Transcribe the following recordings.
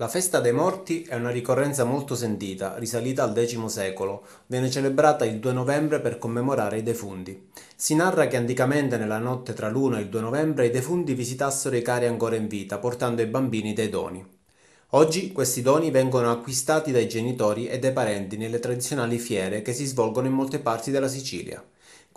La festa dei morti è una ricorrenza molto sentita, risalita al X secolo, viene celebrata il 2 novembre per commemorare i defunti. Si narra che anticamente nella notte tra l'1 e il 2 novembre i defunti visitassero i cari ancora in vita, portando ai bambini dei doni. Oggi questi doni vengono acquistati dai genitori e dai parenti nelle tradizionali fiere che si svolgono in molte parti della Sicilia.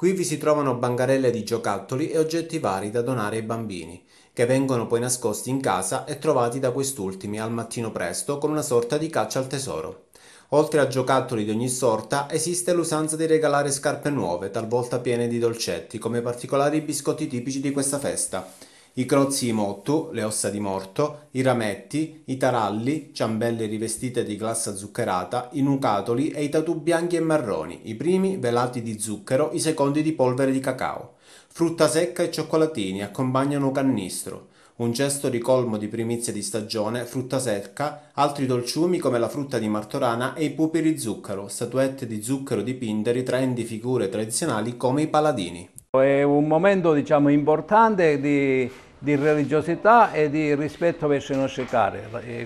Qui vi si trovano bancarelle di giocattoli e oggetti vari da donare ai bambini, che vengono poi nascosti in casa e trovati da quest'ultimi al mattino presto con una sorta di caccia al tesoro. Oltre a giocattoli di ogni sorta, esiste l'usanza di regalare scarpe nuove, talvolta piene di dolcetti, come particolari biscotti tipici di questa festa i crozzi di motto, le ossa di morto, i rametti, i taralli, ciambelle rivestite di glassa zuccherata, i nucatoli e i tatu bianchi e marroni, i primi velati di zucchero, i secondi di polvere di cacao. Frutta secca e cioccolatini accompagnano cannistro. Un cesto ricolmo di primizie di stagione, frutta secca, altri dolciumi come la frutta di martorana e i pupi di zucchero, statuette di zucchero dipinte ritraendo figure tradizionali come i paladini. È un momento diciamo, importante di, di, religiosità e di rispetto verso i nostri cari,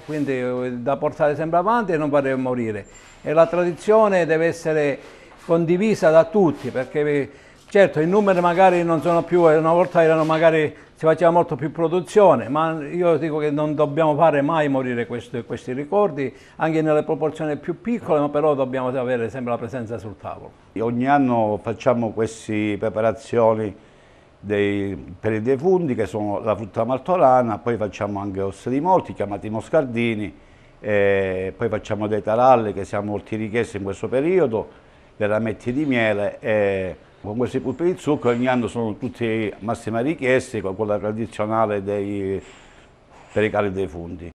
quindi eh, da portare sempre avanti e non fare morire. E la tradizione deve essere condivisa da tutti perché Certo, i numeri magari non sono più, una volta erano magari, si faceva molto più produzione, ma io dico che non dobbiamo fare mai morire questi, questi ricordi, anche nelle proporzioni più piccole, ma però dobbiamo avere sempre la presenza sul tavolo. Ogni anno facciamo queste preparazioni dei, per i defunti, che sono la frutta martorana, poi facciamo anche ossa di morti, chiamati moscardini, poi facciamo dei taralli, che siamo molti richiesti in questo periodo, dei metti di miele. E con questi pulpe di zucchero ogni anno sono tutte massime richieste con quella tradizionale dei, per i cali dei fondi.